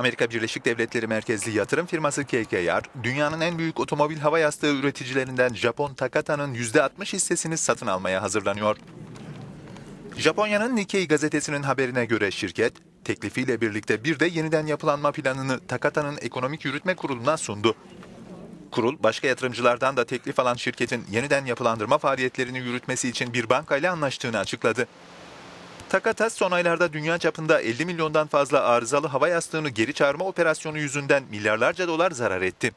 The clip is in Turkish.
Amerika Birleşik Devletleri merkezli yatırım firması KKR, dünyanın en büyük otomobil hava yastığı üreticilerinden Japon Takata'nın %60 hissesini satın almaya hazırlanıyor. Japonya'nın Nikkei gazetesinin haberine göre şirket, teklifiyle birlikte bir de yeniden yapılanma planını Takata'nın Ekonomik Yürütme Kurulu'na sundu. Kurul, başka yatırımcılardan da teklif alan şirketin yeniden yapılandırma faaliyetlerini yürütmesi için bir bankayla anlaştığını açıkladı. Takatas son aylarda dünya çapında 50 milyondan fazla arızalı hava yastığını geri çağırma operasyonu yüzünden milyarlarca dolar zarar etti.